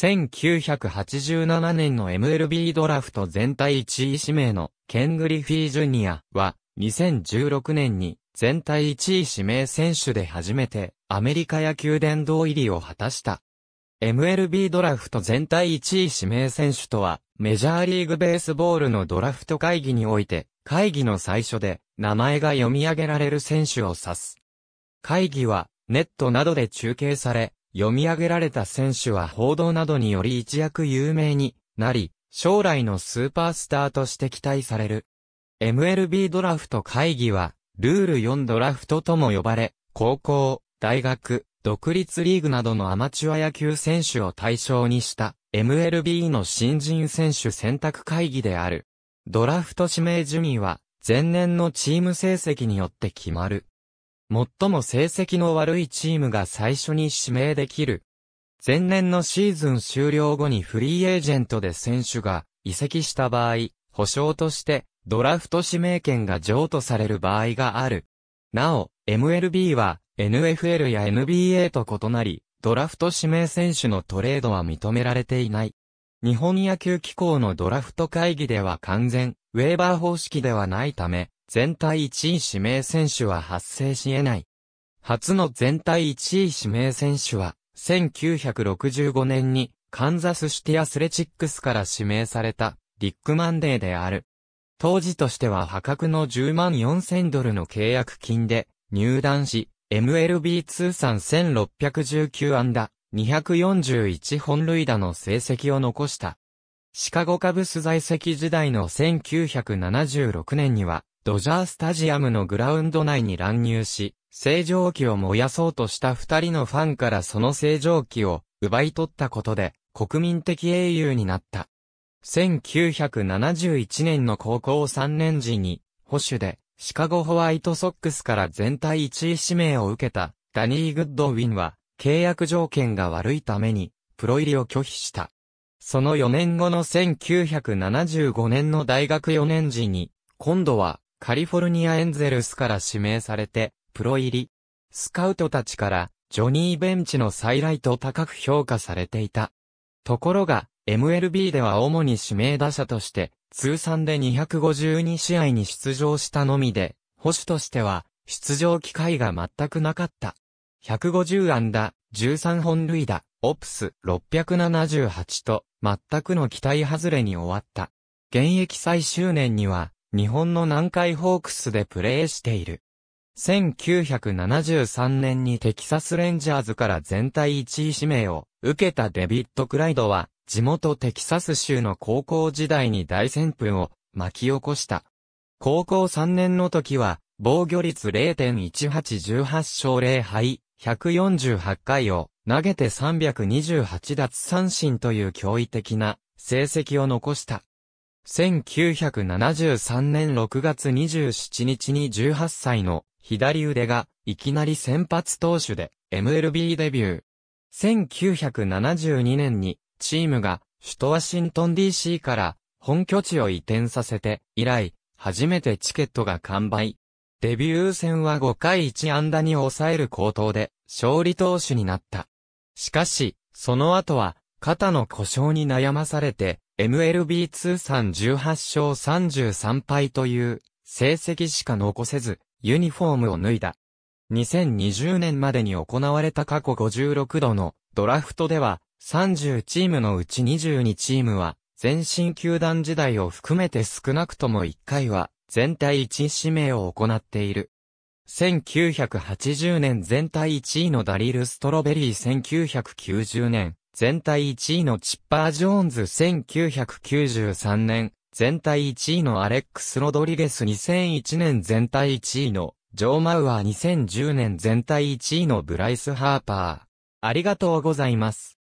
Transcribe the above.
1987年の MLB ドラフト全体1位指名のケン・グリフィー・ジュニアは2016年に全体1位指名選手で初めてアメリカ野球殿堂入りを果たした。MLB ドラフト全体1位指名選手とはメジャーリーグベースボールのドラフト会議において会議の最初で名前が読み上げられる選手を指す。会議はネットなどで中継され、読み上げられた選手は報道などにより一躍有名になり、将来のスーパースターとして期待される。MLB ドラフト会議は、ルール4ドラフトとも呼ばれ、高校、大学、独立リーグなどのアマチュア野球選手を対象にした MLB の新人選手選択会議である。ドラフト指名順位は前年のチーム成績によって決まる。最も成績の悪いチームが最初に指名できる。前年のシーズン終了後にフリーエージェントで選手が移籍した場合、保証としてドラフト指名権が譲渡される場合がある。なお、MLB は NFL や NBA と異なり、ドラフト指名選手のトレードは認められていない。日本野球機構のドラフト会議では完全、ウェーバー方式ではないため、全体1位指名選手は発生し得ない。初の全体1位指名選手は、1965年にカンザスシティアスレチックスから指名されたディックマンデーである。当時としては破格の10万4000ドルの契約金で入団し、MLB 通算1619安打、241本塁打の成績を残した。シカゴカブス在籍時代の1976年には、ドジャースタジアムのグラウンド内に乱入し、正常期を燃やそうとした二人のファンからその正常期を奪い取ったことで国民的英雄になった。1971年の高校3年時に保守でシカゴホワイトソックスから全体1位指名を受けたダニー・グッドウィンは契約条件が悪いためにプロ入りを拒否した。その4年後の1975年の大学4年時に今度はカリフォルニアエンゼルスから指名されて、プロ入り。スカウトたちから、ジョニー・ベンチの再来と高く評価されていた。ところが、MLB では主に指名打者として、通算で252試合に出場したのみで、保守としては、出場機会が全くなかった。150安打、13本塁打、オプス678と、全くの期待外れに終わった。現役最終年には、日本の南海ホークスでプレーしている。1973年にテキサスレンジャーズから全体1位指名を受けたデビッド・クライドは、地元テキサス州の高校時代に大旋風を巻き起こした。高校3年の時は、防御率0.1818勝0敗、148回を投げて328奪三振という驚異的な成績を残した。1973年6月27日に18歳の左腕がいきなり先発投手で MLB デビュー。1972年にチームが首都ワシントン DC から本拠地を移転させて以来初めてチケットが完売。デビュー戦は5回1安打に抑える好投で勝利投手になった。しかし、その後は肩の故障に悩まされて MLB 通算18勝33敗という成績しか残せず、ユニフォームを脱いだ。2020年までに行われた過去56度のドラフトでは、30チームのうち22チームは、全身球団時代を含めて少なくとも1回は、全体1指名を行っている。1980年全体1位のダリル・ストロベリー1990年、全体1位のチッパー・ジョーンズ1993年、全体1位のアレックス・ロドリゲス2001年全体1位のジョー・マウアー2010年全体1位のブライス・ハーパー。ありがとうございます。